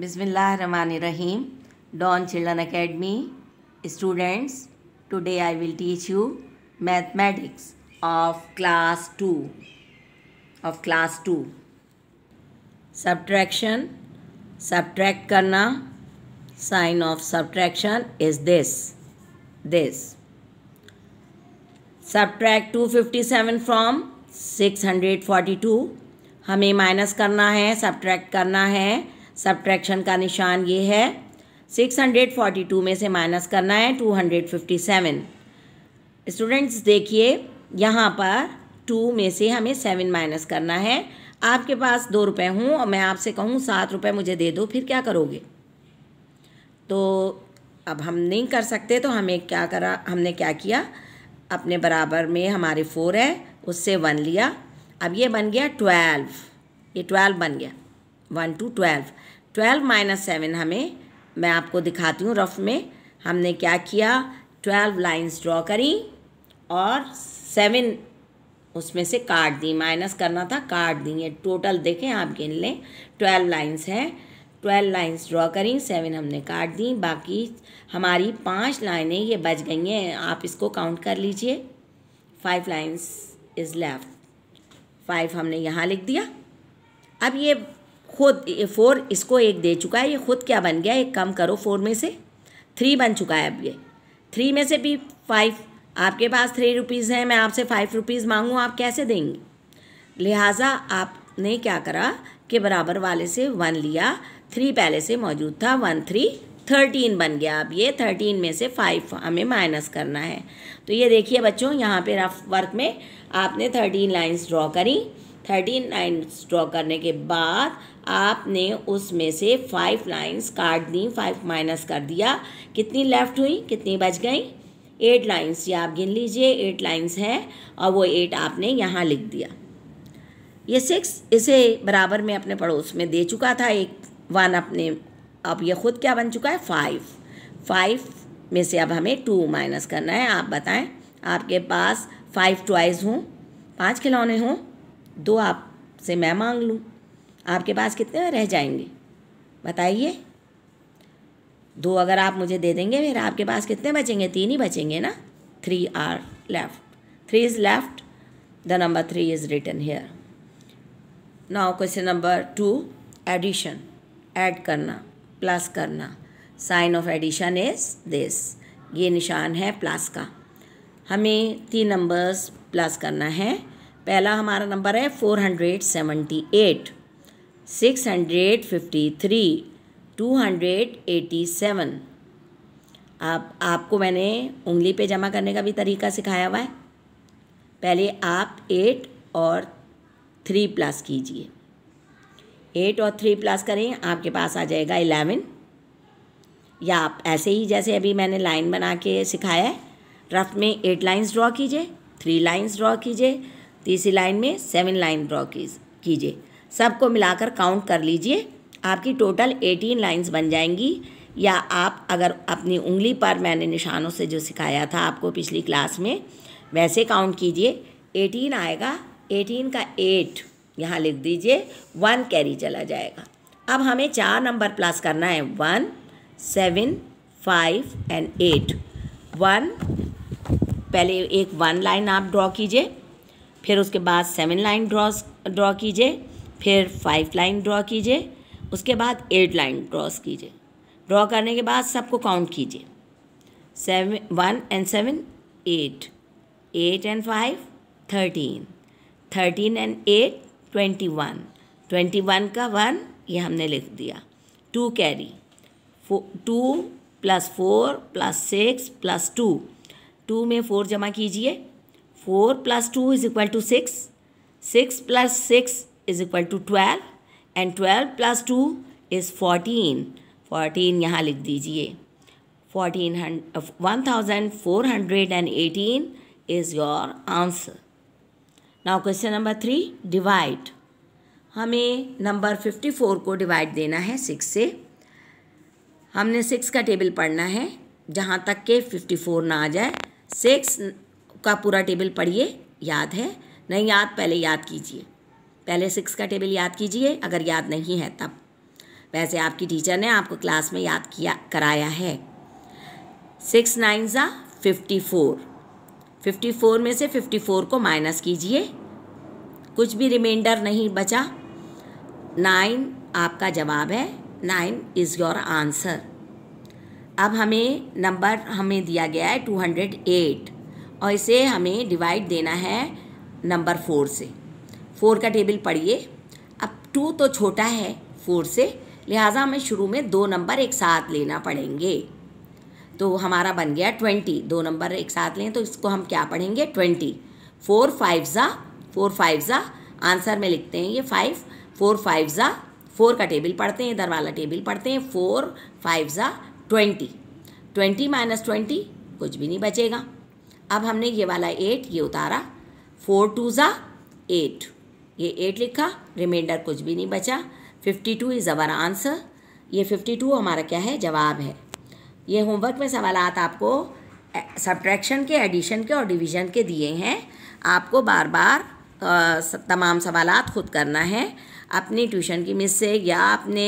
बिस्मिल्लाहमानी रहीम Don children academy students today I will teach you mathematics of class two of class two subtraction subtract करना sign of subtraction is this this subtract two fifty seven from six hundred forty two हमें minus करना है subtract करना है subtraction का निशान ये है 642 में से माइनस करना है 257 स्टूडेंट्स देखिए यहाँ पर टू में से हमें सेवन माइनस करना है आपके पास दो रुपये हूँ और मैं आपसे कहूँ सात रुपये मुझे दे दो फिर क्या करोगे तो अब हम नहीं कर सकते तो हमें क्या करा हमने क्या किया अपने बराबर में हमारे फोर है उससे वन लिया अब ये बन गया ट्वेल्व ये ट्वेल्व बन गया one two twelve twelve minus seven हमें मैं आपको दिखाती हूँ रफ में हमने क्या किया ट्वेल्व लाइंस ड्रॉ करी और सेवन उसमें से काट दी माइनस करना था काट दी ये टोटल देखें आप गिन लें ट्वेल्व लाइंस हैं ट्वेल्व लाइंस ड्रॉ करी सेवन हमने काट दी बाकी हमारी पांच लाइनें ये बच गई हैं आप इसको काउंट कर लीजिए five lines is left five हमने यहाँ लिख दिया अब ये खुद फोर इसको एक दे चुका है ये खुद क्या बन गया एक कम करो फोर में से थ्री बन चुका है अब ये थ्री में से भी फाइव आपके पास थ्री रुपीज़ हैं मैं आपसे फाइव रुपीज़ मांगूँ आप कैसे देंगे लिहाजा आपने क्या करा कि बराबर वाले से वन लिया थ्री पहले से मौजूद था वन थ्री थर्टीन बन गया अब ये थर्टीन में से फाइव हमें माइनस करना है तो ये देखिए बच्चों यहाँ पे रफ वर्क में आपने थर्टीन लाइंस ड्रॉ करी थर्टी लाइन्स ड्रॉ करने के बाद आपने उसमें से फाइव लाइन्स काट दी फाइव माइनस कर दिया कितनी लेफ्ट हुई कितनी बच गई एट लाइन्स ये आप गिन लीजिए एट लाइन्स हैं और वो एट आपने यहाँ लिख दिया ये सिक्स इसे बराबर में अपने पड़ोस में दे चुका था एक वन अपने अब ये खुद क्या बन चुका है फाइव फाइव में से अब हमें टू माइनस करना है आप बताएं आपके पास फाइव टॉयज़ हों पांच खिलौने हों दो आप से मैं मांग लूँ आपके पास कितने रह जाएंगे बताइए दो अगर आप मुझे दे देंगे फिर आपके पास कितने बचेंगे तीन ही बचेंगे ना three are left three is left the number three is return here now question number two addition add करना प्लस करना sign of addition is this ये निशान है प्लस का हमें तीन नंबर्स प्लस करना है पहला हमारा नंबर है four hundred seventy eight six hundred fifty three two hundred eighty seven आप आपको मैंने उंगली पे जमा करने का भी तरीका सिखाया हुआ है पहले आप एट और थ्री प्लस कीजिए एट और थ्री प्लस करें आपके पास आ जाएगा इलेवन या आप ऐसे ही जैसे अभी मैंने लाइन बना के सिखाया है रफ में एट लाइंस ड्रॉ कीजिए थ्री लाइंस ड्रॉ कीजिए तीसरी लाइन में सेवन लाइन ड्रॉ कीजिए सबको मिलाकर काउंट कर लीजिए आपकी टोटल एटीन लाइन्स बन जाएंगी या आप अगर अपनी उंगली पर मैंने निशानों से जो सिखाया था आपको पिछली क्लास में वैसे काउंट कीजिए एटीन आएगा एटीन का एट यहाँ लिख दीजिए वन कैरी चला जाएगा अब हमें चार नंबर प्लस करना है one seven five and eight one पहले एक वन लाइन आप ड्रॉ कीजिए फिर उसके बाद सेवन लाइन ड्रॉस ड्रॉ कीजिए फिर फाइव लाइन ड्रॉ कीजिए उसके बाद एट लाइन ड्रॉस कीजिए ड्रॉ करने के बाद सबको काउंट कीजिए seven one and seven eight eight and five thirteen thirteen and eight twenty one twenty one का वन ये हमने लिख दिया two carry two plus four plus six plus two two में फोर जमा कीजिए four plus two is equal to six six plus six is equal to twelve and twelve plus two is fourteen fourteen यहाँ लिख दीजिए fourteen one thousand four hundred and eighteen is your answer now question number three divide हमें number fifty four को divide देना है six से हमने six का टेबल पढ़ना है जहाँ तक के फिफ्टी फोर ना आ जाए सिक्स का पूरा टेबल पढ़िए याद है नहीं याद पहले याद कीजिए पहले सिक्स का टेबल याद कीजिए अगर याद नहीं है तब वैसे आपकी टीचर ने आपको क्लास में याद किया कराया है सिक्स नाइन ज़ा फिफ्टी फोर फिफ्टी फोर में से फिफ्टी फोर को माइनस कीजिए कुछ भी रिमाइंडर नहीं बचा नाइन आपका जवाब है नाइन इज़ योर आंसर अब हमें नंबर हमें दिया गया है टू हंड्रेड एट और इसे हमें डिवाइड देना है नंबर फोर से फोर का टेबल पढ़िए अब टू तो छोटा है फोर से लिहाजा हमें शुरू में दो नंबर एक साथ लेना पड़ेंगे तो हमारा बन गया ट्वेंटी दो नंबर एक साथ लें तो इसको हम क्या पढ़ेंगे ट्वेंटी फोर फाइव ज़ा फोर फाइव ज़ा आंसर में लिखते हैं ये फाइव फोर फाइव ज़ा फोर का टेबल पढ़ते हैं इधर वाला टेबल पढ़ते हैं फोर फाइव ज़ा ट्वेंटी ट्वेंटी माइनस ट्वेंटी कुछ भी नहीं बचेगा अब हमने ये वाला एट ये उतारा फोर टू ज़ा एट ये एट लिखा रिमाइंडर कुछ भी नहीं बचा fifty two is our answer ये फिफ्टी टू हमारा क्या है जवाब है ये होमवर्क में सवाल आपको सब्ट्रैक्शन के एडिशन के और डिवीजन के दिए हैं आपको बार बार तमाम सवाल खुद करना है अपनी ट्यूशन की मिस से या अपने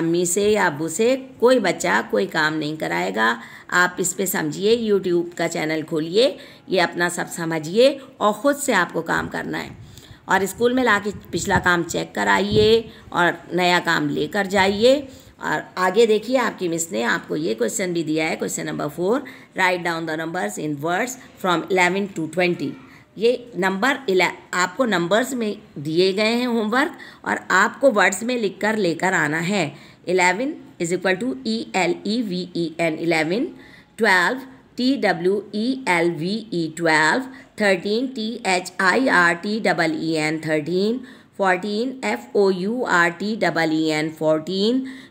अम्मी से या अबू से कोई बच्चा कोई काम नहीं कराएगा आप इस पर समझिए यूट्यूब का चैनल खोलिए ये अपना सब समझिए और ख़ुद से आपको काम करना है और स्कूल में ला के पिछला काम चेक कराइए और नया काम लेकर जाइए और आगे देखिए आपकी मिस ने आपको ये क्वेश्चन भी दिया है question number four write down the numbers in words from eleven to twenty ये नंबर इला आपको नंबर्स में दिए गए हैं होमवर्क और आपको वर्ड्स में लिखकर लेकर आना है eleven is equal to E L E V E N eleven twelve T W E L V E twelve thirteen T H I R T double E N thirteen fourteen F O U R T double E N fourteen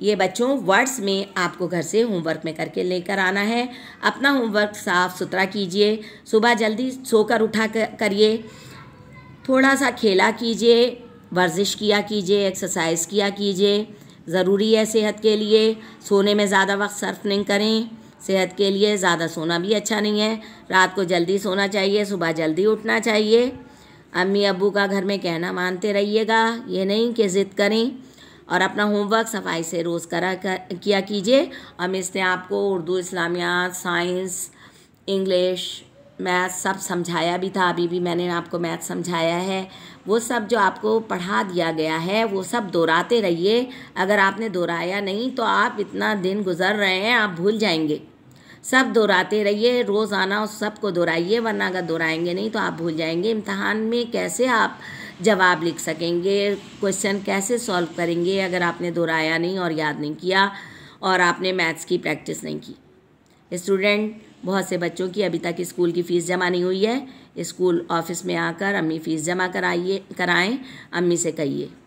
ये बच्चों words में आपको घर से homework में करके लेकर आना है अपना होमवर्क साफ़ सुथरा कीजिए सुबह जल्दी सोकर उठा करिए थोड़ा सा खेला कीजिए वर्जिश किया कीजिए एक्सरसाइज किया कीजिए ज़रूरी है सेहत के लिए सोने में ज़्यादा वक्त सर्फ नहीं करें सेहत के लिए ज़्यादा सोना भी अच्छा नहीं है रात को जल्दी सोना चाहिए सुबह जल्दी उठना चाहिए अम्मी अबू का घर में कहना मानते रहिएगा ये नहीं कि ज़िद करें और अपना होमवर्क सफाई से रोज़ करा कर, किया कीजिए हम इसने आपको उर्दू इस्लामियात साइंस इंग्लिश मैथ सब समझाया भी था अभी भी मैंने आपको मैथ समझाया है वो सब जो आपको पढ़ा दिया गया है वो सब दोहराते रहिए अगर आपने दोहराया नहीं तो आप इतना दिन गुजर रहे हैं आप भूल जाएंगे सब दोहराते रहिए रोज़ आना उस सब को दोहराइए वरना अगर दोहराएंगे नहीं तो आप भूल जाएंगे इम्तहान में कैसे आप जवाब लिख सकेंगे क्वेश्चन कैसे सॉल्व करेंगे अगर आपने दोहराया नहीं और याद नहीं किया और आपने मैथ्स की प्रैक्टिस नहीं की स्टूडेंट बहुत से बच्चों की अभी तक स्कूल की फ़ीस जमा नहीं हुई है स्कूल ऑफिस में आकर अम्मी फ़ीस जमा कराइए कराएं अम्मी से कहिए